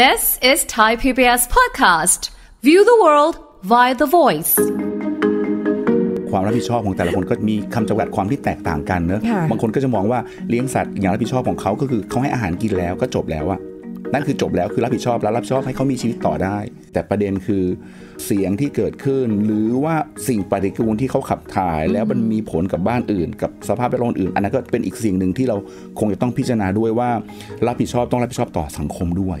This is Thai PBS podcast. View the world via the voice. ความรับผิดชอบของแต่ละคนก็มีคำจำกัดความที่แตกต่างกันเนอะบางคนก็จะมองว่าเลี้ยงสัตว์ อย่างรับผิดชอบของเขา ก็คือเขาให้อาหารกินแล้ว ก็จบแล้วอะนั่นคือจบแล้วคือรับผิดชอบ แล้วรับผิดชอบให้เขามีชีวิตต่อได้ แต่ประเด็นคือเสียงที่เกิดขึ้น หรือว่าสิ่งปฏิกูลที่เขาขับถ่าย แล้วมันมีผลกับบ้านอื่น กับสภาพแวดล้อมอื่นอันนั้นก็เป็นอีกสิ่งหนึ่งที่เราคงจะต้องพิจารณาด้วยว่า รับผิดชอบต้องรับผิดชอบต่อสังคมด้วย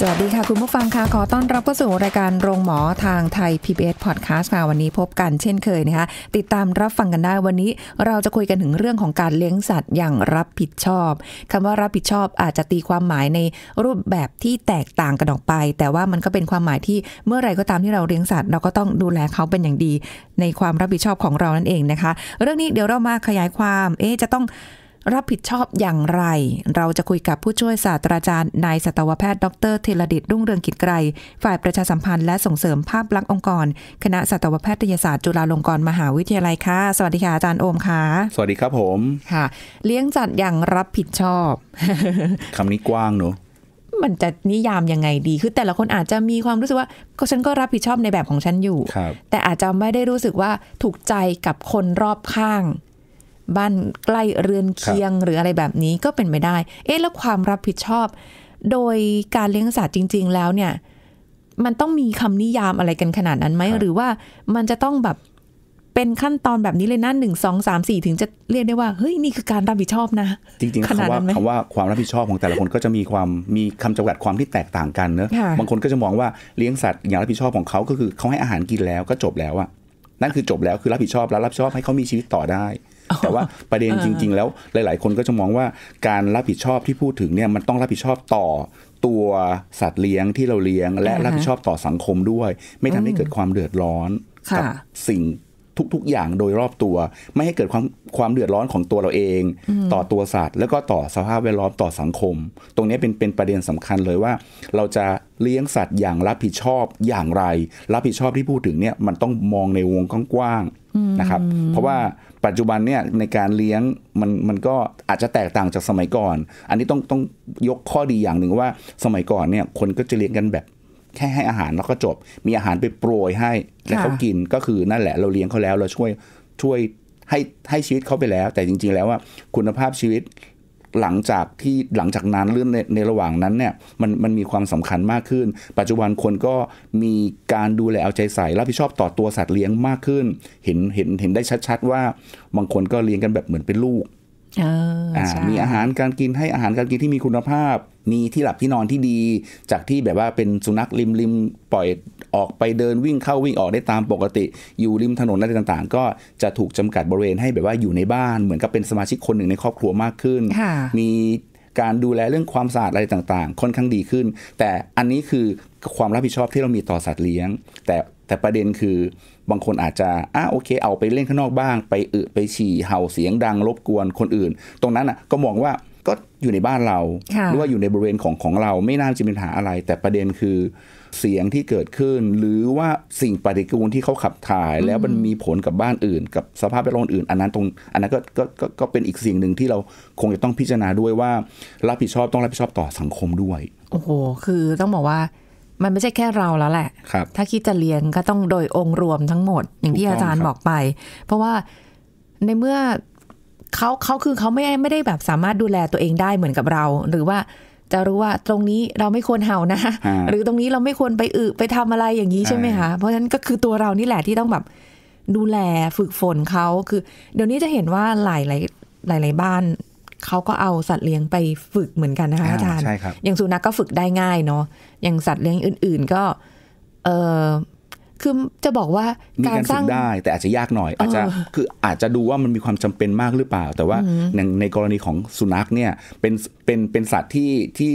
สวัสดีค่ะคุณผู้ฟังค่ะ ขอต้อนรับเข้าสู่รายการโรงหมอทางไทย PBS Podcast ค่ะวันนี้พบกันเช่นเคยนะคะ ติดตามรับฟังกันได้ วันนี้เราจะคุยกันถึงเรื่องของการเลี้ยงสัตว์อย่างรับผิดชอบ คำว่ารับผิดชอบอาจจะตีความหมายในรูปแบบที่แตกต่างกันออกไป แต่ว่ามันก็เป็นความหมายที่เมื่อไรก็ตามที่เราเลี้ยงสัตว์ เราก็ต้องดูแลเขาเป็นอย่างดี ในความรับผิดชอบของเรานั่นเองนะคะเรื่องนี้เดี๋ยวเรามาขยายความเอ๊จะต้องรับผิดชอบอย่างไร เราจะคุยกับผู้ช่วยศาสตราจารย์นายสัตวแพทย์ดรเทลดิตรุ่งเรืองกิจไกร ฝ่ายประชาสัมพันธ์และส่งเสริมภาพลักษณ์องค์กร คณะสัตวแพทยศาสตร์จุฬาลงกรณ์มหาวิทยาลัยค่ะ สวัสดีค่ะอาจารย์โอมค่ะ สวัสดีครับผม ค่ะ เลี้ยงจัดอย่างรับผิดชอบคำนี้กว้างเนอะมันจะนิยามยังไงดี คือแต่ละคนอาจจะมีความรู้สึกว่าก็ฉันก็รับผิดชอบในแบบของฉันอยู่ แต่อาจจะไม่ได้รู้สึกว่าถูกใจกับคนรอบข้างบ้านใกล้เรือนเคียงหรืออะไรแบบนี้ก็เป็นไปได้ เอ๊ะแล้วความรับผิดชอบ โดยการเลี้ยงสัตว์จริงๆแล้วเนี่ย มันต้องมีคำนิยามอะไรกันขนาดนั้นไหมหรือว่ามันจะต้องแบบเป็นขั้นตอนแบบนี้เลยนะหนึ่งสองสามสี่ถึงจะเรียกได้ว่าเฮ้ยนี่คือการรับผิดชอบนะจริงๆคำว่าคำว่าความรับผิดชอบของแต่ละคนก็จะมีความมีคำจำกัดความที่แตกต่างกันเนอะบางคนก็จะมองว่าเลี้ยงสัตว์ อย่างรับผิดชอบของเขาก็คือเขาให้อาหารกินแล้วก็จบแล้วอะนั่นคือจบแล้วคือรับผิดชอบ แล้วรับผิดชอบให้เขามีชีวิตต่อได้แต่ว่าประเด็นจริง ๆ แล้วหลายๆ คนก็จะมองว่าการรับผิดชอบที่พูดถึงเนี่ยมันต้องรับผิดชอบต่อตัวสัตว์เลี้ยงที่เราเลี้ยง และรับผิดชอบต่อสังคมด้วย ไม่ทำให้เกิดความเดือดร้อนกับสิ่งทุกๆอย่างโดยรอบตัว ไม่ให้เกิดความความเดือดร้อนของตัวเราเอง ต่อตัวสัตว์ แล้วก็ต่อสภาพแวดล้อมต่อสังคม ตรงนี้เป็นเป็นประเด็นสำคัญเลยว่า เราจะเลี้ยงสัตว์อย่างรับผิดชอบอย่างไร รับผิดชอบที่พูดถึงเนี่ยมันต้องมองในวงกว้างๆนะครับ เพราะว่าปัจจุบันเนี่ยในการเลี้ยงมันมันก็อาจจะแตกต่างจากสมัยก่อน อันนี้ต้องต้องยกข้อดีอย่างหนึ่งว่า สมัยก่อนเนี่ยคนก็จะเลี้ยงกันแบบ แค่ให้อาหารแล้วก็จบ มีอาหารไปโปรยให้ แล้วเขากินก็คือนั่นแหละเราเลี้ยงเขาแล้ว เราช่วยช่วยให้ให้ชีวิตเขาไปแล้ว แต่จริงๆแล้วว่าคุณภาพชีวิตหลังจากที่หลังจากนั้นเรื่องในในระหว่างนั้นเนี่ยมันมันมีความสำคัญมากขึ้น ปัจจุบันคนก็มีการดูแลเอาใจใส่รับผิดชอบต่อตัวสัตว์เลี้ยงมากขึ้น เห็นเห็นเห็นได้ชัดๆ ว่า บางคนก็เลี้ยงกันแบบเหมือนเป็นลูกมีอาหารการกินให้อาหารการกินที่มีคุณภาพ มีที่หลับที่นอนที่ดี จากที่แบบว่าเป็นสุนัขริมริมปล่อยออกไปเดินวิ่งเข้าวิ่งออกได้ตามปกติอยู่ริมถนนอะไรต่าง ๆ ก็จะถูกจำกัดบริเวณให้แบบว่าอยู่ในบ้านเหมือนกับเป็นสมาชิกคนหนึ่งในครอบครัวมากขึ้น มีการดูแลเรื่องความสะอาดอะไรต่าง ๆ ค่อนข้างดีขึ้น แต่อันนี้คือความรับผิดชอบที่เรามีต่อสัตว์เลี้ยง แต่แต่ประเด็นคือบางคนอาจจะอ่ะโอเคเอาไปเล่นข้างนอกบ้าง ไปอึไปฉี่เห่าเสียงดัง รบกวนคนอื่น ตรงนั้นอ่ะก็มองว่าก็อยู่ในบ้านเรา หรือว่าอยู่ในบริเวณของของเราไม่น่าจะมีปัญหาอะไร แต่ประเด็นคือ เสียงที่เกิดขึ้น หรือว่าสิ่งปฏิกูลที่เขาขับถ่ายแล้วมันมีผลกับบ้านอื่น กับสภาพแวดล้อมอื่น อันนั้นตรง อันนั้นก็กก็ก็เป็นอีกสิ่งหนึ่งที่เราคงจะต้องพิจารณาด้วยว่า รับผิดชอบต้องรับผิดชอบต่อสังคมด้วยโอ้โหคือต้องบอกว่ามันไม่ใช่แค่เราแล้วแหละครับ ถ้าคิดจะเลี้ยงก็ต้องโดยองค์รวมทั้งหมด อย่างที่อาจารย์บอกไป เพราะว่าในเมื่อเขาเขาคือเขาไม่ไม่ได้แบบสามารถดูแลตัวเองได้เหมือนกับเรา หรือว่าจะรู้ว่าตรงนี้เราไม่ควรเห่านะ หรือตรงนี้เราไม่ควรไปอึไปทำอะไรอย่างนี้ใช่ไหมคะ เพราะฉะนั้นก็คือตัวเรานี่แหละที่ต้องแบบดูแลฝึกฝนเขาคือ เดี๋ยวนี้จะเห็นว่าหลายหลายหลาย ๆบ้านเขาก็เอาสัตว์เลี้ยงไปฝึกเหมือนกันนะคะอาจารย์ใช่ครับ อย่างสุนัขกก็ฝึกได้ง่ายเนาะ อย่างสัตว์เลี้ยงอื่นๆก็ เออคือจะบอกว่า การสร้างได้แต่อาจจะยากหน่อย อาจจะคืออาจจะดูว่ามันมีความจำเป็นมากหรือเปล่า แต่ว่า ในในกรณีของสุนัขเนี่ยเป็นเป็นเป็นสัตว์ที่ที่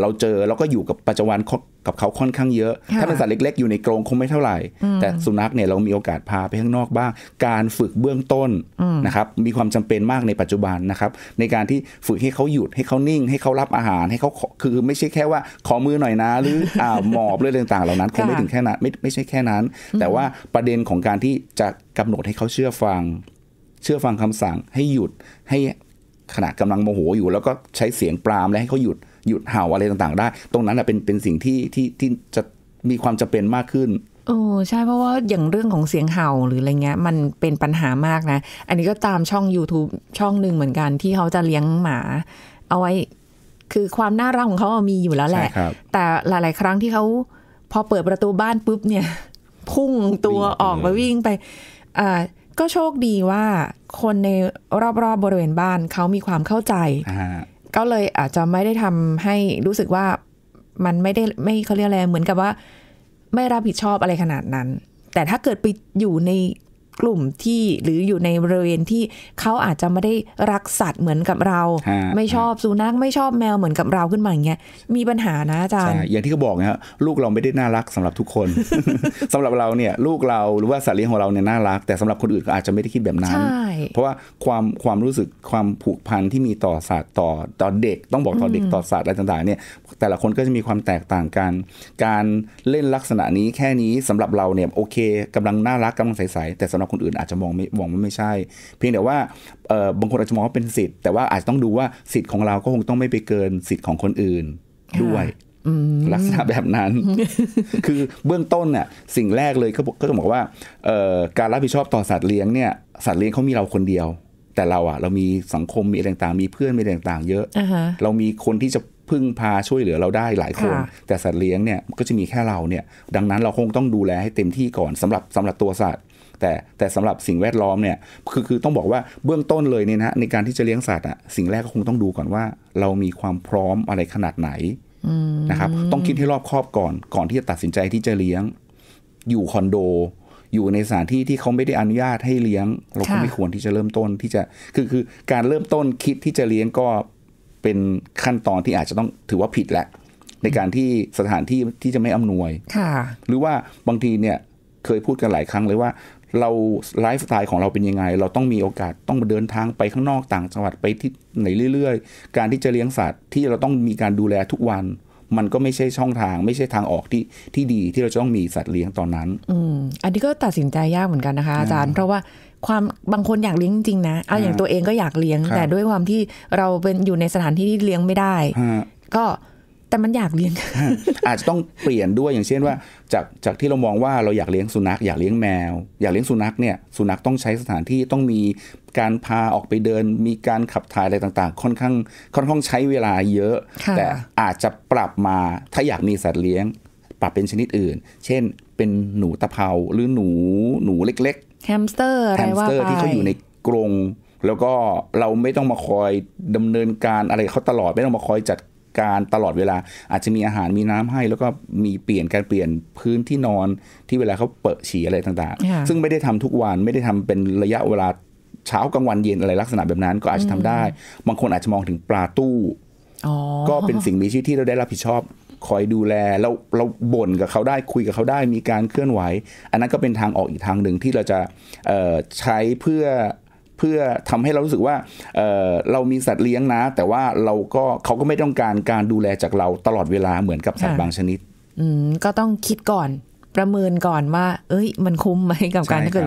เราเจอแล้วก็อยู่กับปัจจุบันกับเขาค่อนข้างเยอะ ถ้าเป็นสัตว์เล็กๆ อยู่ในกรงคงไม่เท่าไหร่ แต่สุนัขเนี่ยเรามีโอกาสพาไปข้างนอกบ้าง การฝึกเบื้องต้นนะครับ มีความจำเป็นมากในปัจจุบันนะครับ ในการที่ฝึกให้เขาหยุดให้เขานิ่งให้เขารับอาหารให้เขาคือไม่ใช่แค่ว่าขอมือหน่อยนะ หรืออ่าหมอบเรื่องต่าง ๆเหล่านั้นคงไม่ถึงแค่นั้นไม่ไม่ใช่แค่นั้น แต่ว่าประเด็นของการที่จะกำหนดให้เขาเชื่อฟังเชื่อฟังคำสั่งให้หยุดให้ขณะกำลังโมโหอยู่แล้วก็ใช้เสียงปรามและให้เขาหยุดหยุดเห่าอะไรต่าง ๆ ได้ ตรงนั้นเป็นเป็นสิ่งที่ที่ที่จะมีความจำเป็นมากขึ้นโอ้ใช่เพราะว่าอย่างเรื่องของเสียงเห่าหรืออะไรเงี้ยมันเป็นปัญหามากนะ อันนี้ก็ตามช่อง YouTube ช่องหนึ่งเหมือนกัน ที่เขาจะเลี้ยงหมา เอาไว้ คือความน่ารักของเขามีอยู่แล้วแหละ แต่หลายๆครั้งที่เขาพอเปิดประตูบ้านปุ๊บเนี่ย พุ่งตัวออกมาวิ่งไปอ่าก็โชคดีว่า คนในรอบๆบบริเวณบ้านเขามีความเข้าใจก็เลยอาจจะไม่ได้ทำให้รู้สึกว่า มันไม่ได้ไม่เขาเรียกอะไร เหมือนกับว่า ไม่รับผิดชอบอะไรขนาดนั้น แต่ถ้าเกิดไปอยู่ในกลุ่มที่หรืออยู่ในบริเวณที่เขาอาจจะไม่ได้รักสัตว์เหมือนกับเรา ไม่ชอบสุนัขไม่ชอบแมวเหมือนกับเราขึ้นมาอย่างเงี้ยมีปัญหานะอาจารย์อย่างที่เขาบอกนะฮะลูกเราไม่ได้น่ารักสำหรับทุกคน สำหรับเราเนี่ยลูกเราหรือว่าสัตว์เลี้ยงของเราเนี่ยน่ารัก แต่สำหรับคนอื่นก็อาจจะไม่ได้คิดแบบนั้น เพราะว่าความความรู้สึกความผูกพันที่มีต่อสัตว์ต่อต่อเด็กต้องบอกต่อเด็กต่อสัตว์อะไรต่าง ๆเนี่ยแต่ละคนก็จะมีความแตกต่างกัน การเล่นลักษณะนี้แค่นี้สำหรับเราเนี่ยโอเค กำลังน่ารักกำลังใสๆแต่สหรับคนอื่นอาจจะมองไม่มองว่าไม่ใช่ เพียงแต่ว่าบางคนอาจจะมองว่าเป็นสิทธิ์ แต่ว่าอาจจะต้องดูว่าสิทธิ์ของเราก็คงต้องไม่ไปเกินสิทธิ์ของคนอื่นด้วยลักษณะแบบนั้น คือเบื้องต้นเนี่ยสิ่งแรกเลยก็ต้องบอกว่าการรับผิดชอบต่อสัตว์เลี้ยงเนี่ย สัตว์เลี้ยงเขามีเราคนเดียว แต่เราอ่ะเรามีสังคมมีอะไรต่างๆมีเพื่อนมีอะไรต่างๆเยอะ เรามีคนที่จะพึ่งพาช่วยเหลือเราได้หลายคน แต่สัตว์เลี้ยงเนี่ยก็จะมีแค่เราเนี่ย ดังนั้นเราคงต้องดูแลให้เต็มที่ก่อน สำหรับสำหรับตัวสัตว์แต่แต่สำหรับสิ่งแวดล้อมเนี่ย คือคือต้องบอกว่าเบื้องต้นเลยเนี่ยนะในการที่จะเลี้ยงสัตว์อ่ะสิ่งแรกก็คงต้องดูก่อนว่า เรามีความพร้อมอะไรขนาดไหนนะครับต้องคิดให้รอบคอบก่อน ก่อนที่จะตัดสินใจที่จะเลี้ยง อยู่คอนโด อยู่ในสถานที่ที่เขาไม่ได้อนุญาตให้เลี้ยง เราก็ไม่ควรที่จะเริ่มต้นที่จะคือคือการเริ่มต้นคิดที่จะเลี้ยงก็เป็นขั้นตอนที่อาจจะต้องถือว่าผิดแหละในการที่สถานที่ที่จะไม่อำนวยหรือว่าบางทีเนี่ยเคยพูดกันหลายครั้งเลยว่าเราไลฟ์สไตล์ของเราเป็นยังไง เราต้องมีโอกาสต้องเดินทางไปข้างนอกต่าง จังหวัดไปที่ไหนเรื่อย ๆ การที่จะเลี้ยงสัตว์ ที่เราต้องมีการดูแลทุกวัน มันก็ไม่ใช่ช่องทาง ไม่ใช่ทางออกที่ที่ดีที่เราจะต้องมีสัตว์เลี้ยงตอนนั้น อืม อันนี้ก็ตัดสินใจยากเหมือนกันนะคะ อาจารย์ เพราะว่าความบางคนอยากเลี้ยงจริงนะเอาอย่างตัวเองก็อยากเลี้ยง แต่ด้วยความที่เราเป็นอยู่ในสถานที่ที่เลี้ยงไม่ได้ก็แต่มันอยากเลี้ยงอาจจะต้องเปลี่ยนด้วยอย่างเช่นว่า จากจากที่เรามองว่า เราอยากเลี้ยงสุนัขอยากเลี้ยงแมว อยากเลี้ยงสุนัขเนี่ยสุนัขต้องใช้สถานที่ต้องมีการพาออกไปเดิน มีการขับถ่ายอะไรต่างๆ ค่อนข้างค่อนข้างใช้เวลาเยอะ แต่อาจจะปรับมาถ้าอยากมีสัตว์เลี้ยง ปรับเป็นชนิดอื่น เช่นเป็นหนูตะเภาหรือหนูหนูเล็กๆแฮมสเตอร์อะไรว่าไปที่เขาอยู่ในกรงแล้วก็เราไม่ต้องมาคอยดำเนินการอะไรเขาตลอดไม่ต้องมาคอยจัดการตลอดเวลาอาจจะมีอาหารมีน้ำให้ แล้วก็มีเปลี่ยนการเปลี่ยนพื้นที่นอนที่เวลาเขาเปิดฉี่อะไรต่างๆ ซึ่งไม่ได้ทำทุกวันไม่ได้ทำเป็นระยะเวลาเช้ากลางวันเย็นอะไรลักษณะแบบนั้น ก็อาจจะทำได้บางคนอาจจะมองถึงปลาตู้ก็เป็นสิ่งมีชีวิตที่เราได้รับผิดชอบ คอยดูแลเราเราบ่นกับเขาได้คุยกับเขาได้มีการเคลื่อนไหวอันนั้นก็เป็นทางออกอีกทางหนึ่งที่เราจะใช้เพื่อเพื่อทำให้เรารู้สึกว่าเเรามีสัตว์เลี้ยงนะ แต่ว่าเราก็เขาก็ไม่ต้องการการดูแลจากเราตลอดเวลาเหมือนกับสัตว์บางชนิดก็ต้องคิดก่อนประเมินก่อนว่าเอ้ยมันคุ้มไหมกับการถ้าเกิด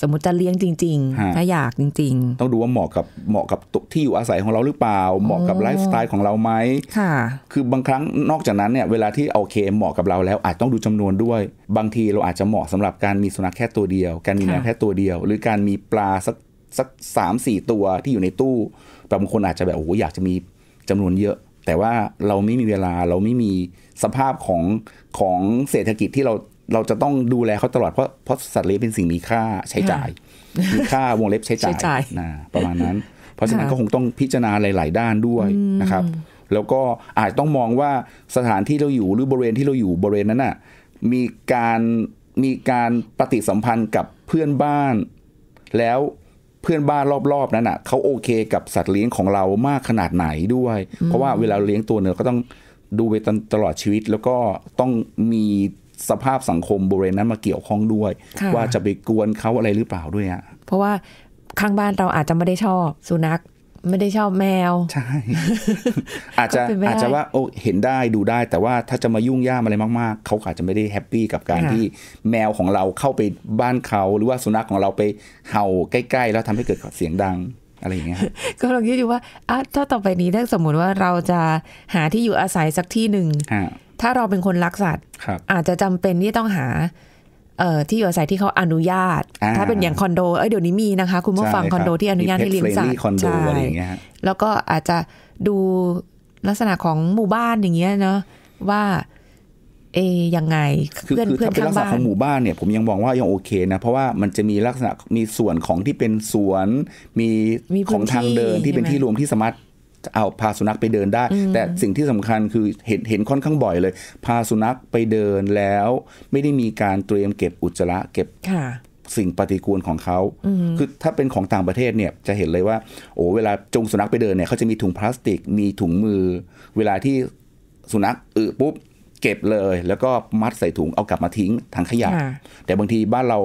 สมมติจะเลี้ยงจริง ๆ ถ้าอยากจริงๆ ต้องดูว่าเหมาะกับเหมาะกับที่อยู่อาศัยของเราหรือเปล่า เหมาะกับไลฟ์สไตล์ของเราไหมค่ะ คือบางครั้งนอกจากนั้นเนี่ยเวลาที่โอเคเหมาะกับเราแล้ว อาจต้องดูจำนวนด้วย บางทีเราอาจจะเหมาะสำหรับการมีสุนัขแค่ตัวเดียว การมีแมวแค่ตัวเดียว หรือการมีปลาสักสักสามสี่ตัวที่อยู่ในตู้ บางคนอาจจะแบบโอ้โหอยากจะมีจำนวนเยอะ แต่ว่าเราไม่มีเวลาเราไม่มีสภาพของของเศรษฐกิจที่เราเราจะต้องดูแลเขาตลอดเพราะเพราะสัตว์เลี้ยงเป็นสิ่งมีค่าใช้จ่าย มีค่าวงเล็บใช้จ่ายนะประมาณนั้น เพราะฉะนั้นก็คงต้องพิจารณาหลาย ๆ ด้านด้วยนะครับ แล้วก็อาจต้องมองว่าสถานที่เราอยู่หรือบริเวณที่เราอยู่บริเวณนั้นน่ะมีการมีการปฏิสัมพันธ์กับเพื่อนบ้านแล้วเพื่อนบ้านรอบๆนั้นอ่ะเขาโอเคกับสัตว์เลี้ยงของเรามากขนาดไหนด้วย เพราะว่าเวลาเลี้ยงตัวเนื้อก็ต้องดูไปตลอดชีวิต แล้วก็ต้องมีสภาพสังคมบริเวณนั้นมาเกี่ยวข้องด้วย ว่าจะไปกวนเขาอะไรหรือเปล่าด้วยอ่ะ เพราะว่า ข้างบ้านเราอาจจะไม่ได้ชอบสุนัขไม่ได้ชอบแมว ใช่ อาจจะอาจจะว่าโอ้เห็นได้ดูได้แต่ว่าถ้าจะมายุ่งยากอะไรมาก ๆ เขาอาจจะไม่ได้แฮปปี้กับการที่แมวของเราเข้าไปบ้านเขาหรือว่าสุนัขของเราไปเห่าใกล้ๆแล้วทำให้เกิดเสียงดัง อะไรอย่างเงี้ยก็ลองคิดดูว่าถ้าต่อไปนี้ถ้าสมมุติว่าเราจะหาที่อยู่อาศัยสักที่หนึ่ง ถ้าเราเป็นคนรักสัตว์อาจจะจำเป็นที่ต้องหาที่อยู่อาศัยที่เขาอนุญาต ถ้าเป็นอย่างคอนโด เอ้ยเดี๋ยวนี้มีนะคะคุณผู้ฟังคอนโดที่อนุญาตให้เลี้ยงสัตว์ใช่แล้วก็อาจจะดูลักษณะของหมู่บ้านอย่างเงี้ยเนาะว่าเอยังไงเพื่อนเพื่อนข้างบ้านลักษณะของหมู่บ้านเนี่ยผมยังมองว่ายังโอเคนะเพราะว่ามันจะมีลักษณะมีส่วนของที่เป็นสวนมีของทางเดินที่เป็นที่รวมที่สามารถเอาพาสุนัขไปเดินได้ แต่สิ่งที่สำคัญคือเห็นเห็นค่อนข้างบ่อยเลยพาสุนัขไปเดินแล้วไม่ได้มีการเตรียมเก็บอุจจาระเก็บสิ่งปฏิกูลของเขาคือถ้าเป็นของต่างประเทศเนี่ยจะเห็นเลยว่า โอ้เวลาจงสุนัขไปเดินเนี่ยเขาจะมีถุงพลาสติกมีถุงมือ เวลาที่สุนัขอึปุ๊บเก็บเลย แล้วก็มัดใส่ถุงเอากลับมาทิ้งถังขยะ แต่บางทีบ้านเรา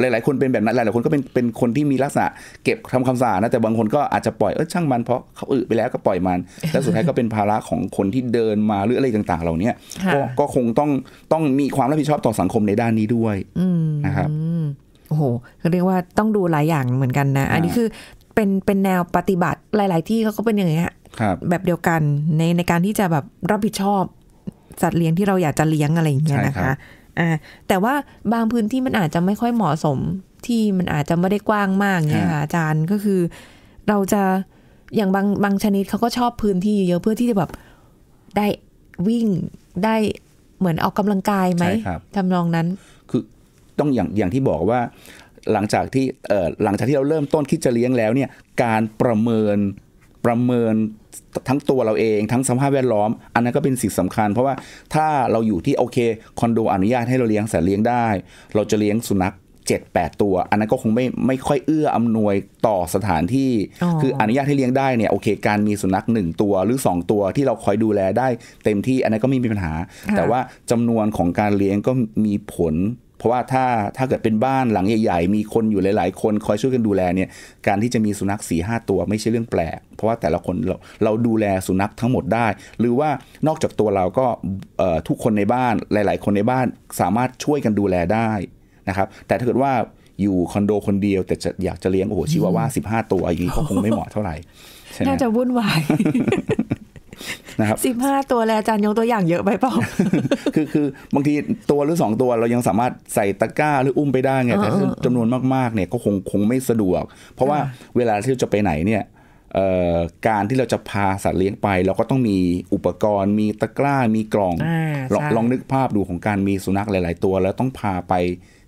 หลาย ๆ คนเป็นแบบนั้น หลาย ๆคนก็เป็นเป็นคนที่มีลักษณะเก็บทำคำสา นะ แต่ บางคน ก็ อาจจะ ปล่อย เออช่างมันเพราะเขาอึไปแล้ว ก็ปล่อยมัน แล้วสุดท้าย ก็ เป็นภาระของคนที่เดินมาหรืออะไรต่าง ๆ เหล่านี้ก็ คง ต้อง ต้องมีความรับผิดชอบ ต่อ สังคมในด้านนี้ด้วยนะครับโอ้โหเรียกว่าต้องดูหลายอย่าง เหมือนกันนะ อันนี้ คือ เป็น เป็น แนว ปฏิบัติ หลาย ๆ ที่เขาก็ เป็น อย่างเงี้ยแบบ เดียวกัน ใน ใน การ ที่ จะ แบบ รับผิดชอบ สัตว์เลี้ยง ที่ เรา อยาก จะเลี้ยงอะไรอย่างเงี้ยนะคะอแต่ว่าบางพื้นที่มันอาจจะไม่ค่อยเหมาะสมที่มันอาจจะไม่ได้กว้างมากเนี่ยค่ะอาจารย์ก็คือ เราจะอย่างบางบางชนิดเขาก็ชอบพื้นที่ เยอะ เพื่อที่จะแบบได้วิ่งได้เหมือนออกกำลังกายไหมทำนองนั้นคือต้องอย่างอย่างที่บอกว่า หลังจากที่หลังจากที่เราเริ่มต้นคิดจะเลี้ยงแล้วเนี่ย การประเมินประเมินทั้งตัวเราเองทั้งสภาพแวดล้อมอันนั้นก็เป็นสิ่งสำคัญ เพราะว่าถ้าเราอยู่ที่โอเคคอนโดอนุญาตให้เราเลี้ยงสัตว์เลี้ยงได้ เราจะเลี้ยงสุนัข7 8ตัว อันนั้นก็คงไม่ไม่ค่อยเอื้ออำนวยต่อสถานที่ คืออนุญาตให้เลี้ยงได้เนี่ยโอเคการมีสุนัข1ตัวหรือ2ตัวที่เราคอยดูแลได้ เต็มที่อันนั้นก็ไม่มีปัญหา แต่ว่าจำนวนของการเลี้ยงก็มีผลเพราะว่าถ้าถ้าเกิดเป็นบ้านหลังใหญ่ๆมีคนอยู่หลายๆคน คอยช่วยกันดูแลเนี่ยการที่จะมีสุนัขสีหตัวไม่ใช่เรื่องแปลกเพราะว่าแต่ละคนเราเราดูแลสุนัขทั้งหมดได้ หรือว่านอกจากตัวเราก็ทุกคนในบ้านหลาย ๆ คนในบ้านสามารถช่วยกันดูแลได้นะครับแต่ถ้าเกิดว่าอยู่คอนโดคนเดียวแต่จะอยากจะเลี้ยงโอ้โหชิวาว่าสิบห้าตัวอย่างนี้ก็คงไม่เหมาะเท่าไหร่น่าจะวุ่นวายนะครับสิบห้าตัวแล้วอาจารย์ยกตัวอย่างเยอะไปเปล่า คือคือบางทีตัวหรือสองตัวเรายังสามารถใส่ตะกร้าหรืออุ้มไปได้ไงแต่จำนวนมากๆเนี่ยก็คงคงไม่สะดวก เพราะว่าเวลาที่จะไปไหนเนี่ยการที่เราจะพาสัตว์เลี้ยงไปเราก็ต้องมีอุปกรณ์ มีตะกร้ามีกล่องลอง ลองนึกภาพดูของการมีสุนัขหลาย ๆ ตัวแล้วต้องพาไป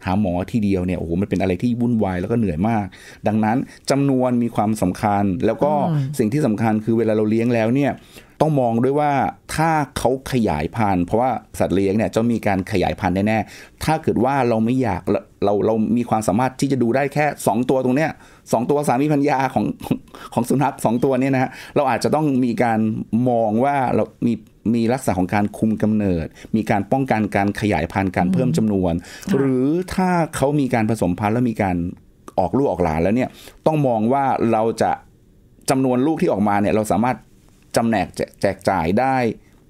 หาหมอที่เดียวเนี่ยโอ้โหมันเป็นอะไรที่วุ่นวายแล้วก็เหนื่อยมาก ดังนั้นจำนวนมีความสำคัญแล้วก็สิ่งที่สำคัญคือเวลาเราเลี้ยงแล้วเนี่ยต้องมองด้วยว่าถ้าเขาขยายพันธุ์เพราะว่าสัตว์เลี้ยงเนี่ยจะมีการขยายพันธุ์แน่ๆ ถ้าเกิดว่าเราไม่อยากเราเรามีความสามารถที่จะดูได้แค่ 2 ตัวตรงเนี้ยสตัวสามีพันยาของของสุนัขงตัวเนี่ยนะฮะเราอาจจะต้องมีการมองว่าเรามีมีลักษณะของการคุมกำเนิด มีการป้องกันการขยายพันธุ์การเพิ่มจำนวน หรือถ้าเขามีการผสมพันธุ์แล้วมีการออกลูกออกหลานแล้วเนี่ยต้องมองว่าเราจะจำนวนลูกที่ออกมาเนี่ยเราสามารถจำแนกแจกจ่ายได้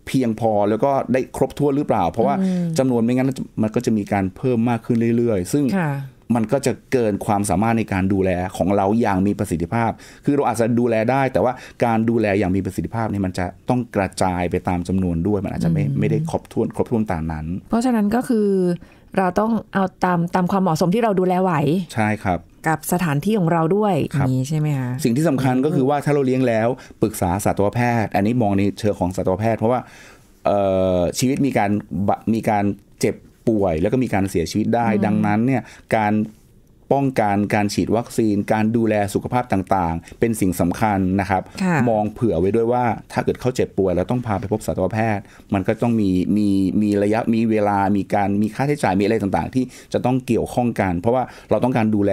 เพียงพอแล้วก็ได้ครบถ้วนหรือเปล่า เพราะว่า จำนวนไม่งั้นมันก็จะมีการเพิ่มมากขึ้นเรื่อยๆ ซึ่งมันก็จะเกินความสามารถในการดูแลของเราอย่างมีประสิทธิภาพ คือเราอาจจะดูแลได้ แต่ว่าการดูแลอย่างมีประสิทธิภาพนี่มันจะต้องกระจายไปตามจำนวนด้วย มันอาจจะไม่ไม่ได้ครบถ้วนครบถ้วนตามนั้น เพราะฉะนั้นก็คือเราต้องเอาตามตามความเหมาะสมที่เราดูแลไหว ใช่ครับ กับสถานที่ของเราด้วยนี่ใช่ไหมคะ สิ่งที่สำคัญก็คือว่าถ้าเราเลี้ยงแล้วปรึกษาสัตวแพทย์ อันนี้มองในเชิงของสัตวแพทย์เพราะว่าชีวิตมีการมีการเจ็บป่วย แล้วก็มีการเสียชีวิตได้ดังนั้นเนี่ยการป้องกันการฉีดวัคซีน การดูแลสุขภาพต่างๆ เป็นสิ่งสำคัญนะครับ มองเผื่อไว้ด้วยว่า ถ้าเกิดเขาเจ็บป่วย แล้วต้องพาไปพบสัตวแพทย์ มันก็ต้องมีมีมีระยะมีเวลา มีการมีค่าใช้จ่ายมีอะไรต่าง ๆ ที่จะต้องเกี่ยวข้องกัน เพราะว่าเราต้องการดูแล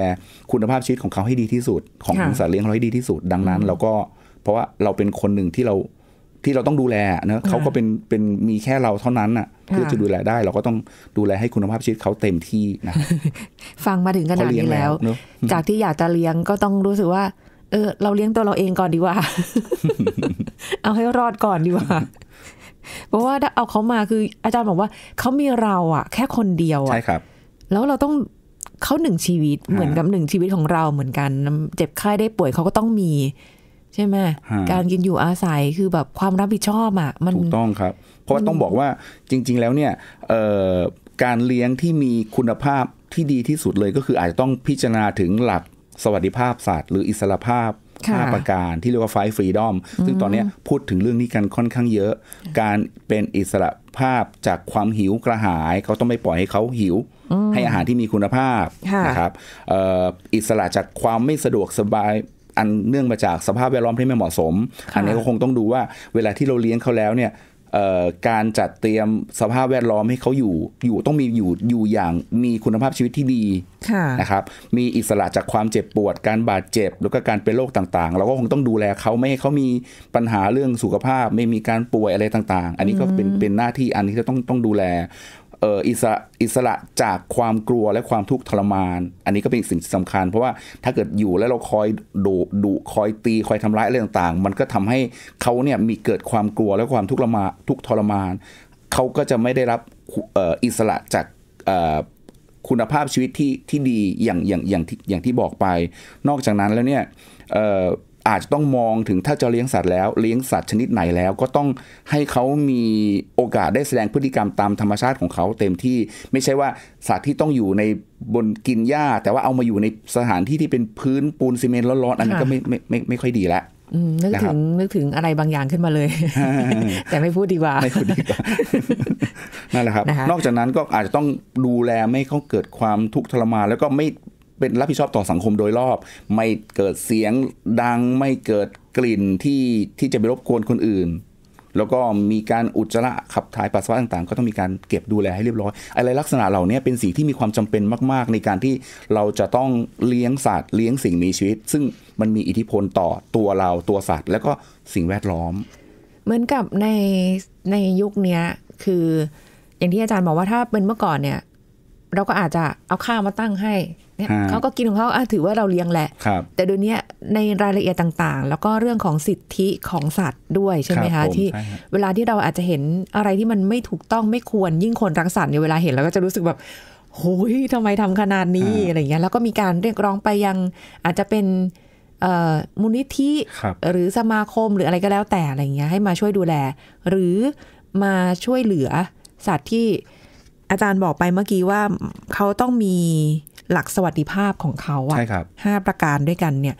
คุณภาพชีวิตของเขาให้ดีที่สุด ของสัตว์เลี้ยงเราให้ดีที่สุดดังนั้นเราก็เพราะว่าเราเป็นคนหนึ่งที่เราที่เราต้องดูแลเนะเขาก็เป็นเป็นมีแค่เราเท่านั้นอ่ะเพื่อจะดูแลได้ เราก็ต้องดูแลให้คุณภาพชีวิตเขาเต็มที่นะ ฟังมาถึงขนาดนี้แล้ว จากที่อยากจะเลี้ยงก็ต้องรู้สึกว่า เออ เราเลี้ยงตัวเราเองก่อนดีกว่า เอาให้รอดก่อนดีกว่า เพราะว่าถ้าเอาเขามาคืออาจารย์บอกว่า เขามีเราอ่ะ แค่คนเดียวอ่ะใช่ครับ แล้วเราต้องเขาหนึ่งชีวิตเหมือนกับหนึ่งชีวิตของเราเหมือนกันเจ็บไข้ได้ป่วยเขาก็ต้องมีใช่ไหมการกินอยู่อาศัยคือแบบความรับผิดชอบอ่ะมันถูกต้องครับ เพราะว่าต้องบอกว่าจริง ๆ แล้วเนี่ยการเลี้ยงที่มีคุณภาพที่ดีที่สุดเลยก็คืออาจจะต้องพิจารณาถึงหลัก สวัสดิภาพสัตว์ หรืออิสรภาพห้าประการที่เรียกว่าไฟฟรีดอมซึ่งตอนนี้พูดถึงเรื่องนี้กันค่อนข้างเยอะ การเป็นอิสระภาพจากความหิวกระหายเขาต้องไม่ปล่อยให้เขาหิว ให้อาหารที่มีคุณภาพนะครับอิสระจากความไม่สะดวกสบายอันเนื่องมาจากสภาพแวดล้อมที่ไม่เหมาะสม อันนี้ก็คงต้องดูว่า เวลาที่เราเลี้ยงเขาแล้วเนี่ยการจัดเตรียมสภาพแวดล้อมให้เขาอยู่อยู่ต้องมีอยู่อยู่อย่างมีคุณภาพชีวิตที่ดีนะครับมีอิสระจากความเจ็บปวด การบาดเจ็บแล้วก็การเป็นโรคต่าง ๆ เราก็คงต้องดูแลเขาไม่ให้เขามีปัญหาเรื่องสุขภาพไม่มีการป่วยอะไรต่าง ๆ อันนี้ก็เป็นเป็นหน้าที่อันที่จะต้องต้องดูแลเอออิสระอิสระจากความกลัวและความทุกข์ทรมาน อันนี้ก็เป็นสิ่งสำคัญ เพราะว่าถ้าเกิดอยู่แล้วเราคอยดุดุคอยตีคอยทำร้ายอะไรต่างๆ มันก็ทำให้เขาเนี่ยมีเกิดความกลัวและความทุกข์ละมาทุกทรมาน เขาก็จะไม่ได้รับอิสระจากคุณภาพชีวิตที่ที่ดี อย่าง อย่างอย่างที่อย่างที่บอกไป นอกจากนั้นแล้วเนี่ยอาจจะต้องมองถึงถ้าจะเลี้ยงสัตว์แล้วเลี้ยงสัตว์ชนิดไหนแล้ว ก็ต้องให้เขามีโอกาสได้แสดงพฤติกรรมตามธรรมชาติของเขาเต็มที่ ไม่ใช่ว่าสัตว์ที่ต้องอยู่ในบนกินหญ้า แต่ว่าเอามาอยู่ในสถานที่ที่เป็นพื้นปูนซีเมนต์ร้อนๆอันนี้ก็ไม่ไมไม่ไม่ค่อยดีละนึกถึงนึกถึงอะไรบางอย่างขึ้นมาเลย แต่ไม่พูดดีกว่าไม่พูดดีกว่านั่นแหละครับ นอกจากนั้นก็อาจจะต้องดูแลไม่เขาเกิดความทุกข์ทรมานแล้วก็ไม่เป็นรับผิดชอบต่อสังคมโดยรอบ ไม่เกิดเสียงดังไม่เกิดกลิ่นที่ที่จะไปรบกวนคนอื่น แล้วก็มีการอุจจาระขับถ่ายปัสสาวะต่างๆ ก็ต้องมีการเก็บดูแลให้เรียบร้อย อะไรลักษณะเหล่านี้เป็นสิ่งที่มีความจำเป็นมาก ๆ ในการที่เราจะต้องเลี้ยงสัตว์เลี้ยงสิ่งมีชีวิต ซึ่งมันมีอิทธิพลต่อตัวเราตัวสัตว์ แล้วก็สิ่งแวดล้อม เหมือนกับในในยุคนี้คือ อย่างที่อาจารย์บอกว่าถ้าเป็นเมื่อก่อนเนี่ย เราก็อาจจะเอาข้าวมาตั้งให้เขาก็กินของเขาถือว่าเราเลี้ยงแหละแต่ดูเนี้ยในรายละเอียดต่างๆ แล้วก็เรื่องของสิทธิของสัตว์ด้วยใช่ไหมคะ ที่เวลาที่เราอาจจะเห็นอะไรที่มันไม่ถูกต้องไม่ควรยิ่งคนรักสัตว์เนี่ยเวลาเห็นเราก็จะรู้สึกแบบโห้ยทำไมทำขนาดนี้อะไรเงี้ย แล้วก็มีการเรียกร้องไปยังอาจจะเป็นมูลนิธิหรือสมาคมหรืออะไรก็แล้วแต่อะไรเงี้ย ให้มาช่วยดูแล หรือมาช่วยเหลือสัตว์ที่อาจารย์บอกไปเมื่อกี้ว่าเขาต้องมีหลักสวัสดิภาพของเขาอะห้าประการด้วยกันเนี่ย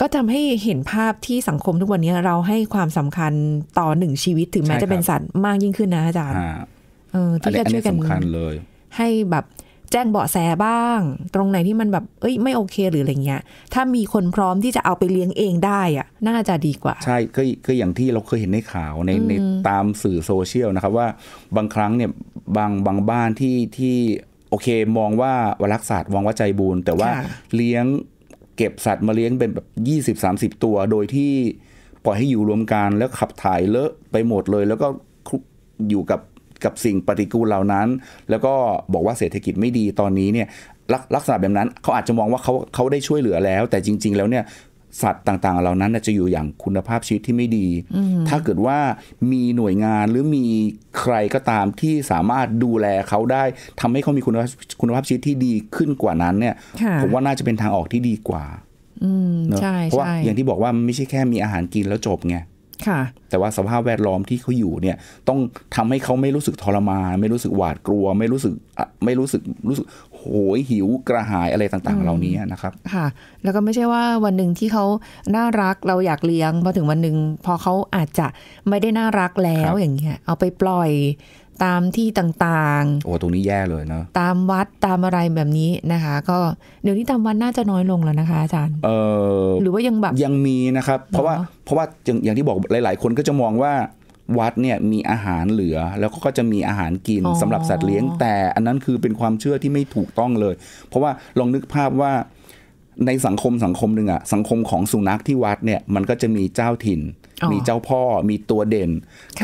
ก็ทำให้เห็นภาพที่สังคมทุกวันนี้เราให้ความสำคัญต่อหนึ่งชีวิตถึงแม้จะเป็นสัตว์ มากยิ่งขึ้นนะอาจารย์เออที่จะช่วยกันให้แบบแจ้งเบาะแสบ้าง ตรงไหนที่มันแบบเอ้ยไม่โอเคหรืออะไรเงี้ย ถ้ามีคนพร้อมที่จะเอาไปเลี้ยงเองได้อะน่าจะดีกว่า ใช่ก็ก็อย่างที่เราเคยเห็นในข่าวในในตามสื่อโซเชียลนะครับ ว่าบางครั้งเนี่ยบางบางบ้านที่ที่โอเคมองว่าวรักศาสตร์มองว่าใจบุญแต่ว่าเลี้ยงเก็บสัตว์มาเลี้ยงเป็นแบบยี่สิบสามสิบตัว โดยที่ปล่อยให้อยู่รวมกันแล้วขับถ่ายเลอะไปหมดเลย แล้วก็อยู่กับกับสิ่งปฏิกูลเหล่านั้น แล้วก็บอกว่าเศรษฐกิจไม่ดีตอนนี้เนี่ยลักษณะแบบนั้นเขาอาจจะมองว่าเขาเขาได้ช่วยเหลือแล้ว แต่จริง ๆ แล้วเนี่ยสัตว์ต่างๆ เหล่านั้นจะอยู่อย่างคุณภาพชีวิตที่ไม่ดี ถ้าเกิดว่ามีหน่วยงานหรือมีใครก็ตามที่สามารถดูแลเขาได้ ทำให้เขามีคุณภาพคุณภาพชีวิตที่ดีขึ้นกว่านั้น เนี่ยผมว่าน่าจะเป็นทางออกที่ดีกว่าเพราะว่าอย่างที่บอกว่าไม่ใช่แค่มีอาหารกินแล้วจบไงแต่ว่าสภาพแวดล้อมที่เขาอยู่เนี่ยต้องทำให้เขาไม่รู้สึกทรมานไม่รู้สึกหวาดกลัวไม่รู้สึกไม่รู้สึกรู้สึกโหยหิวกระหายอะไรต่างๆ เหล่านี้นะครับ ค่ะ แล้วก็ไม่ใช่ว่าวันหนึ่งที่เขาน่ารักเราอยากเลี้ยงพอถึงวันหนึ่งพอเขาอาจจะไม่ได้น่ารักแล้วอย่างเงี้ยเอาไปปล่อยตามที่ต่างๆโอ้ตรงนี้แย่เลยเนาะตามวัดตามอะไรแบบนี้นะคะ ก็เดี๋ยวนี้ตามวัดน่าจะน้อยลงแล้วนะคะ อาจารย์ เออหรือว่ายังแบบยังมีนะครับเพราะว่าเพราะว่าอย่างอย่างที่บอกหลาย ๆ คนก็จะมองว่าวัดเนี่ยมีอาหารเหลือ แล้วก็จะมีอาหารกินสำหรับสัตว์เลี้ยง แต่อันนั้นคือเป็นความเชื่อที่ไม่ถูกต้องเลย เพราะว่าลองนึกภาพว่าในสังคมสังคมหนึ่งอะสังคมของสุนัขที่วัดเนี่ยมันก็จะมีเจ้าถิ่น มีเจ้าพ่อมีตัวเด่น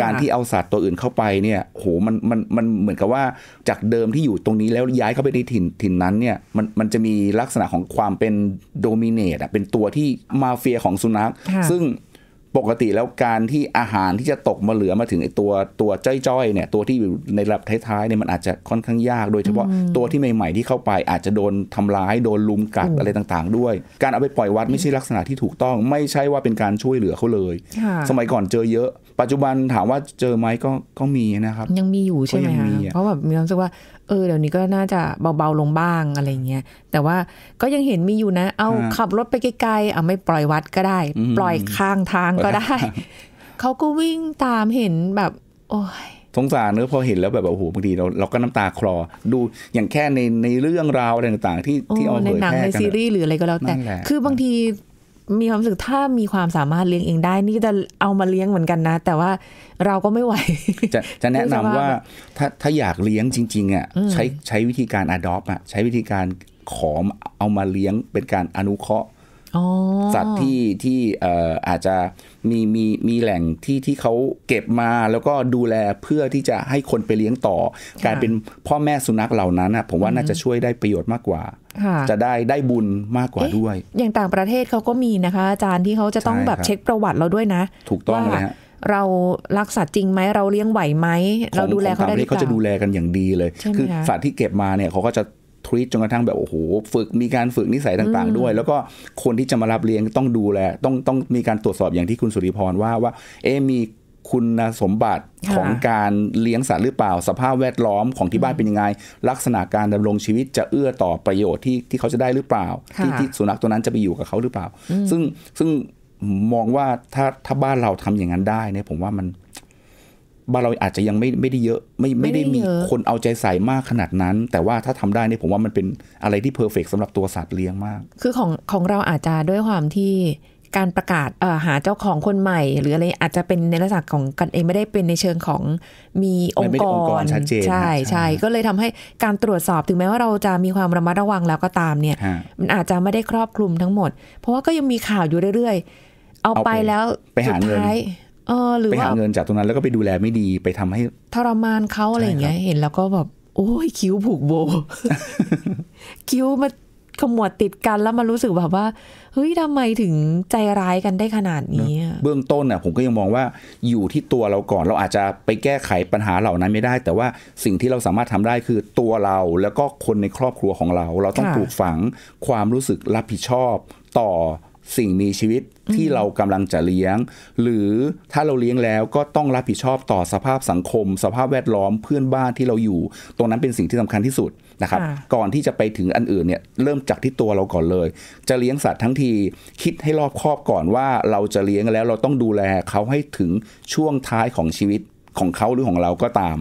การที่เอาสัตว์ตัวอื่นเข้าไปเนี่ย โหมันมันมันเหมือนกับว่าจากเดิมที่อยู่ตรงนี้แล้วย้ายเข้าไปในถิ่นถิ่นนั้นเนี่ยมันมันจะมีลักษณะของความเป็นโดมิเนตอะเป็นตัวที่มาเฟียของสุนัขซึ่งปกติแล้วการที่อาหารที่จะตกมาเหลือมาถึงไอตัวตัวจ้อยๆเนี่ย ตัวที่อยู่ในระดับท้ายๆเนี่ยมันอาจจะค่อนข้างยาก โดยเฉพาะตัวที่ใหม่ ๆ ที่เข้าไปอาจจะโดนทำร้าย โดนลุมกัดอะไรต่าง ๆ ด้วย การเอาไปปล่อยวัดไม่ใช่ลักษณะที่ถูกต้องไม่ใช่ว่าเป็นการช่วยเหลือเขาเลย สมัยก่อนเจอเยอะปัจจุบันถามว่าเจอไหมก็ก็มีนะครับ ยังมีอยู่ใช่ไหมคะเพราะแบบมีความรู้สึกว่าเออเดี๋ยวนี้ก็น่าจะเบาๆลงบ้างอะไรเงี้ยแต่ว่าก็ยังเห็นมีอยู่นะ เอาขับรถไปไกลๆเอาไม่ปล่อยวัดก็ได้ ปล่อยข้างทางก็ได้เขาก็วิ่งตามเห็นแบบโอ้ยสงสารเนื้อพอเห็นแล้วแบบโอ้โหบางทีเรา เราก็น้ำตาคลอดูอย่างแค่ในในเรื่องราวอะไรต่างๆ ที่ที่เอาเผยแพร่กันในซีรีส์หรืออะไรก็แล้วแต่ คือบางทีมีความรู้สึกถ้ามีความสามารถเลี้ยงเองได้นี่จะเอามาเลี้ยงเหมือนกันนะ แต่ว่าเราก็ไม่ไหวจะจะแนะนำว่าถ้าถ้าอยากเลี้ยงจริงๆอ่ะใช้ใช้วิธีการอดอปอ่ะใช้วิธีการขอเอามาเลี้ยงเป็นการอนุเคราะห์สัตว์ที่ที่อาจจะมีมีมีแหล่งที่ที่เขาเก็บมาแล้วก็ดูแลเพื่อที่จะให้คนไปเลี้ยงต่อกลายเป็นพ่อแม่สุนัขเหล่านั้นผมว่าน่าจะช่วยได้ประโยชน์มากกว่า จะได้ได้บุญมากกว่าด้วย อย่างต่างประเทศเขาก็มีนะคะอาจารย์ที่เขาจะต้องแบบเช็คประวัติเราด้วยนะถูกต้องเลยฮะเรารักสัตว์จริงไหมเราเลี้ยงไหวไหมเราดูแลเขาได้หรือเปล่าเขาจะดูแลกันอย่างดีเลย คือสัตว์ที่เก็บมาเนี่ยเขาก็จะทรีตจนกระทั่งแบบ โอ้โห ฝึกมีการฝึกนิสัยต่าง ๆ ด้วย แล้วก็คนที่จะมารับเลี้ยงต้องดูแลต้องต้องมีการตรวจสอบอย่างที่คุณสุริพร ว่าว่า เอ มีคุณสมบัติของการเลี้ยงสัตว์หรือเปล่า สภาพแวดล้อมของที่บ้านเป็นยังไง ลักษณะการดำรงชีวิตจะเอื้อต่อประโยชน์ที่ที่เขาจะได้หรือเปล่า ที่ที่สุนัขตัวนั้นจะไปอยู่กับเขาหรือเปล่า ซึ่งซึ่งมองว่าถ้าถ้าบ้านเราทำอย่างนั้นได้เนี่ยผมว่ามันบ้านเราอาจจะยังไม่ไม่ได้เยอะไม่ไม่ได้มีคนเอาใจใส่มากขนาดนั้น แต่ว่าถ้าทำได้เนี่ยผมว่ามันเป็นอะไรที่เพอร์เฟกสำหรับตัวสัตว์เลี้ยงมาก คือของของเราอาจจะด้วยความที่การประกาศหาเจ้าของคนใหม่ หรืออะไรอาจจะเป็นในลักษณะของกันเองไม่ได้เป็นในเชิงของมีองค์กรชัดเจนใช่ใช่ก็เลยทำให้การตรวจสอบถึงแม้ว่าเราจะมีความระมัดระวังแล้วก็ตามเนี่ย มันอาจจะไม่ได้ครอบคลุมทั้งหมด เพราะว่าก็ยังมีข่าวอยู่เรื่อย ๆ เอาไปแล้วไปหาเงินเออหรือไปหาเงินจากตรงนั้นแล้วก็ไปดูแลไม่ดีไปทำให้ทรมานเขาอะไรอย่างเงี้ย เห็นแล้วก็แบบโอ้ยคิ้วผูกโบ คิ้วมาขมวดติดกันแล้วมารู้สึกแบบว่าเฮ้ยทำไมถึงใจร้ายกันได้ขนาดนี้เบื้องต้นน่ะผมก็ยังมองว่าอยู่ที่ตัวเราก่อน เราอาจจะไปแก้ไขปัญหาเหล่านั้นไม่ได้ แต่ว่าสิ่งที่เราสามารถทำได้คือตัวเราแล้วก็คนในครอบครัวของเรา เราต้องปลูกฝังความรู้สึกรับผิดชอบต่อสิ่งมีชีวิตที่เรากำลังจะเลี้ยง หรือถ้าเราเลี้ยงแล้วก็ต้องรับผิดชอบต่อสภาพสังคม สภาพแวดล้อมเพื่อนบ้านที่เราอยู่ ตรงนั้นเป็นสิ่งที่สำคัญที่สุดนะครับก่อนที่จะไปถึงอันอื่นเนี่ยเริ่มจากที่ตัวเราก่อนเลย จะเลี้ยงสัตว์ทั้งทีคิดให้รอบครอบก่อนว่าเราจะเลี้ยงแล้ว เราต้องดูแลเขาให้ถึงช่วงท้ายของชีวิตของเขาหรือของเราก็ตาม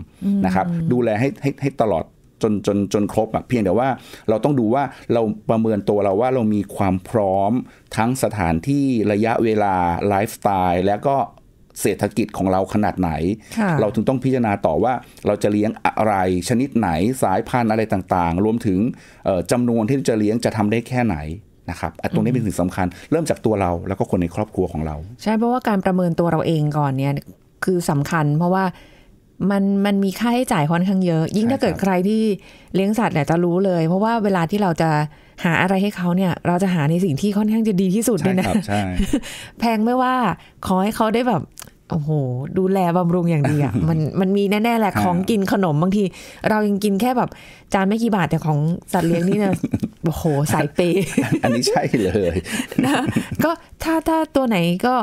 นะครับดูแลให้ให้ให้ตลอดจนจนจนครบอะเพียงแต่ว่าเราต้องดูว่าเราประเมินตัวเราว่าเรามีความพร้อมทั้งสถานที่ระยะเวลาไลฟ์สไตล์แล้วก็เศรษฐกิจของเราขนาดไหน เราถึงต้องพิจารณาต่อว่าเราจะเลี้ยงอะไรชนิดไหนสายพันธุ์อะไรต่างๆ รวมถึงจำนวนที่จะเลี้ยงจะทำได้แค่ไหนนะครับตรงนี้เป็นสิ่งสำคัญ เริ่มจากตัวเราแล้วก็คนในครอบครัวของเรา ใช่ เพราะว่าการประเมินตัวเราเองก่อนเนี่ยคือสำคัญเพราะว่ามันมันมีค่าใช้จ่ายค่อนข้างเยอะ ยิ่งถ้าเกิดใครที่เลี้ยงสัตว์เนี่ยจะรู้เลย เพราะว่าเวลาที่เราจะหาอะไรให้เขาเนี่ย เราจะหาในสิ่งที่ค่อนข้างจะดีที่สุดเลยนะแพงไม่ว่าขอให้เขาได้แบบโอ้โห ดูแลบำรุงอย่างดีอ่ะมันมันมีแน่ๆแหละของกินขนมบางที เรายังกินแค่แบบจานไม่กี่บาทแต่ของสัตว์เลี้ยงนี่นะโอ้โหสายเปย์อันนี้ใช่เลยนะก็ถ้าถ้าตัวไหนก็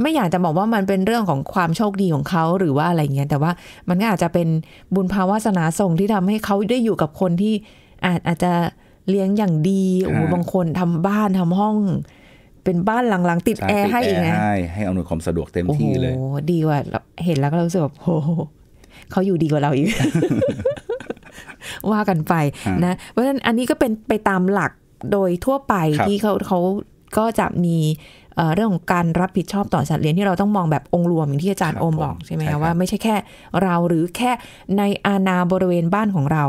ไม่อยากจะบอกว่ามันเป็นเรื่องของความโชคดีของเขาหรือว่าอะไรเงี้ยแต่ว่ามันก็อาจจะเป็นบุญภาวาสนาส่งที่ทำให้เขาได้อยู่กับคนที่ อาจอาจจะเลี้ยงอย่างดีโอ้โหบางคนทำบ้านทำห้อง เป็นบ้านหลังๆ ติดแอร์ให้อีกนะให้ให้อำนวยความสะดวกเต็มที่เลยโอ้ดีว่ะเห็นแล้วก็รู้สึกแบบโอ้เขาอยู่ดีกว่าเราอีก ว่ากันไปนะเพราะฉะนั้นอันนี้ก็เป็นไปตามหลักโดยทั่วไปที่เขาเขาก็จะมีเรื่องของการรับผิดชอบต่อสัตว์เลี้ยงที่เราต้องมองแบบองค์รวมอย่างที่อาจารย์อมบอกใช่ไหมคะว่าไม่ใช่แค่เราหรือแค่ในอาณาบริเวณบ้านของเรา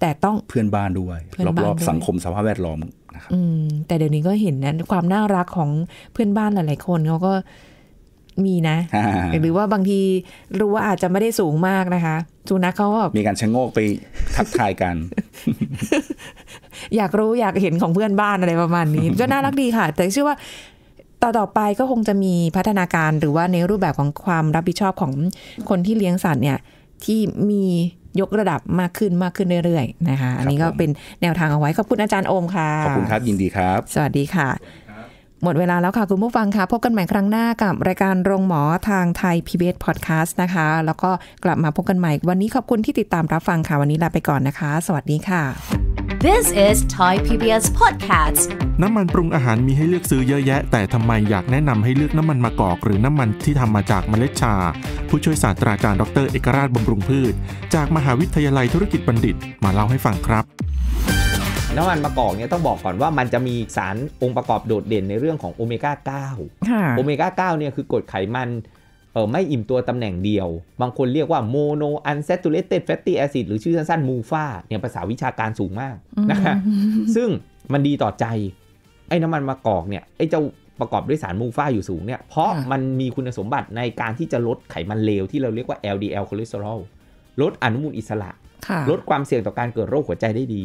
แต่ต้องเพื่อนบ้านด้วย รอบๆ สังคมสภาพแวดล้อมนะครับแต่เดี๋ยวนี้ก็เห็นนะความน่ารักของเพื่อนบ้านหลาย ๆ คนเขาก็มีนะ หรือว่าบางทีรู้ว่าอาจจะไม่ได้สูงมากนะคะ จูนะเขาก็มีการชะโงกไปทักทายกัน อยากรู้อยากเห็นของเพื่อนบ้านอะไรประมาณนี้ ก็น่ารักดีค่ะ แต่เชื่อว่าต่อต่อไปก็คงจะมีพัฒนาการหรือว่าในรูปแบบของความรับผิดชอบของคนที่เลี้ยงสัตว์เนี่ยที่มียกระดับมากขึ้นมากขึ้นเรื่อยๆนะคะอันนี้ก็เป็นแนวทางเอาไว้ ขอบคุณอาจารย์โอมค่ะ ขอบคุณครับ ยินดีครับ สวัสดีค่ะ หมดเวลาแล้วค่ะคุณผู้ฟังค่ะ พบกันใหม่ครั้งหน้ากับรายการโรงหมอทางไทย PBS Podcast นะคะ แล้วก็กลับมาพบกันใหม่วันนี้ขอบคุณที่ติดตามรับฟังค่ะวันนี้ลาไปก่อนนะคะ สวัสดีค่ะ This is Thai PBS Podcast น้ำมันปรุงอาหารมีให้เลือกซื้อเยอะแยะ แต่ทำไมอยากแนะนำให้เลือกน้ำมันมะกอก หรือน้ำมันที่ทำมาจากเมล็ดชา ผู้ช่วยศาสตราจารย์ดรเอกราชบำรุงพืช จากมหาวิทยาลัยธุรกิจบัณฑิต มาเล่าให้ฟังครับ น้ำมันมะกอกเนี่ยต้องบอกก่อนว่ามันจะมีสารองค์ประกอบโดดเด่นในเรื่องของโอเมก้า9โอเมก้า9เนี่ยคือกรดไขมันเออไม่อิ่มตัวตำแหน่งเดียว บางคนเรียกว่าโมโนอันเซตูเลตแฟตตี้แอซิดหรือชื่อสั้นๆมูฟาเนี่ยภาษาวิชาการสูงมากนะฮะซึ่งมันดีต่อใจ ไอ้น้ำมันมะกอกเนี่ย ไอ้เจ้าประกอบด้วยสารมูฟาอยู่สูงเนี่ยเพราะมันมีคุณสมบัติในการที่จะลดไขมันเลวที่เราเรียกว่า LDL คอเลสเตอรอลลดอนุมูลอิสระ ลดความเสี่ยงต่อการเกิดโรคหัวใจได้ดี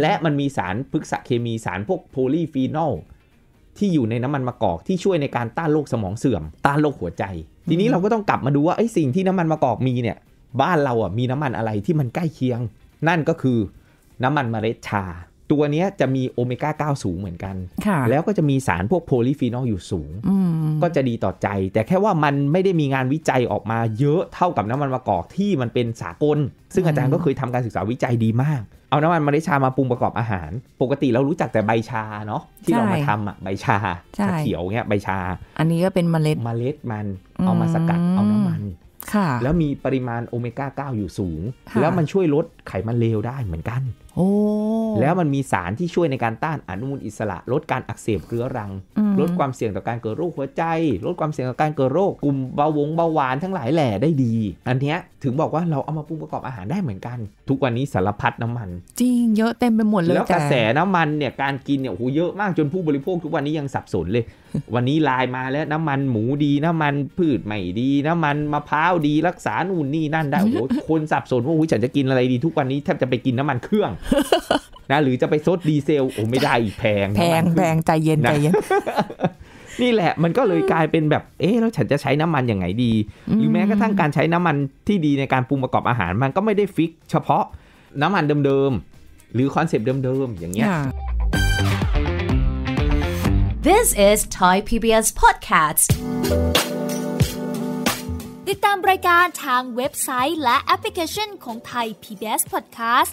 และมันมีสารพฤกษเคมีสารพวกโพลีฟีนอลที่อยู่ในน้ำมันมะกอกที่ช่วยในการต้านโรคสมองเสื่อมต้านโรคหัวใจทีนี้เราก็ต้องกลับมาดูว่าไอ้สิ่งที่น้ำมันมะกอกมีเนี่ย บ้านเราอ่ะมีน้ำมันอะไรที่มันใกล้เคียง นั่นก็คือน้ำมันเมล็ดชาตัวนี้จะมีโอเมก้า 9 สูงเหมือนกัน แล้วก็จะมีสารพวก โพลีฟีนอลอยู่สูง ก็จะดีต่อใจ แต่แค่ว่ามันไม่ได้มีงานวิจัยออกมาเยอะเท่ากับน้ำมันมะกอกที่มันเป็นสากล ซึ่งอาจารย์ก็เคยทำการศึกษาวิจัยดีมาก เอาน้ำมันมะเรชามาปรุงประกอบอาหาร ปกติเรารู้จักแต่ใบชาเนาะที่เรามาทำอ่ะใบชาชาเขียวเงี้ยใบชา อันนี้ก็เป็นเมล็ดเมล็ดมันเอามาสกัดเอาน้ำมันแล้วมีปริมาณโอเมก้า 9 อยู่สูง แล้วมันช่วยลดไขมันเลวได้เหมือนกันแล้วมันมีสารที่ช่วยในการต้านอนุมูลอิสระ ลดการอักเสบเรื้อรัง ลดความเสี่ยงต่อการเกิดโรคหัวใจ ลดความเสี่ยงต่อการเกิดโรคกลุ่มเบาหวงเบาหวานทั้งหลายแหล่ได้ดี อันนี้ถึงบอกว่าเราเอามาปรุงประกอบอาหารได้เหมือนกัน ทุกวันนี้สารพัดน้ำมัน จริงเยอะเต็มไปหมดเลยแล้วกระแสน้ำมันเนี่ยการกินเนี่ยโหเยอะมากจนผู้บริโภค ทุกวันนี้ยังสับสนเลย วันนี้ลายมาแล้วน้ำมันหมูดีน้ำมันพืชใหม่ดี น้ำมันมะพร้าวดีรักษานุนนี่นั่นได้โอ้โหคนสับสนว่าโุ้โหฉันจะกินอะไรดี ทุกวันนี้แทบจะไปกินน้ำมันเครื่องนะหรือจะไปซดดีเซลโอ้ไม่ได้อีกแพงแพงแพงใจเย็นใจเย็นนี่แหละมันก็เลยกลายเป็นแบบเอ๊ะแล้วฉันจะใช้น้ำมันยังไงดี หรือแม้กระทั่งการใช้น้ำมันที่ดีในการปรุงประกอบอาหาร มันก็ไม่ได้ฟิก เฉพาะน้ำมันเดิม ๆ หรือคอนเซปต์เดิม ๆ อย่างเงี้ย This is Thai PBS Podcast ติดตามรายการทางเว็บไซต์และแอปพลิเคชันของ Thai PBS Podcast